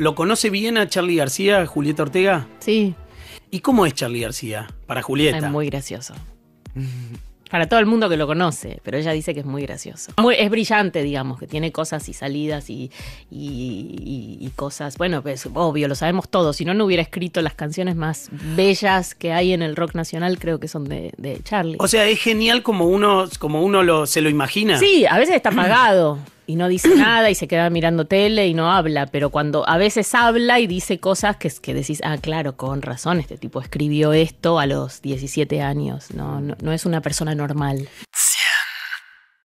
¿Lo conoce bien a Charlie García, Julieta Ortega? Sí. ¿Y cómo es Charlie García para Julieta? Es muy gracioso. Para todo el mundo que lo conoce, pero ella dice que es muy gracioso. Muy, es brillante, digamos, que tiene cosas y salidas y, cosas. Bueno, pues obvio, lo sabemos todos. Si no, no hubiera escrito las canciones más bellas que hay en el rock nacional, creo que son de, de Charlie. O sea, es genial como uno, como uno lo, se lo imagina. Sí, a veces está apagado y no dice nada y se queda mirando tele y no habla, pero cuando a veces habla y dice cosas que, que decís, ah, claro, con razón, este tipo escribió esto a los 17 años, no, no es una persona normal.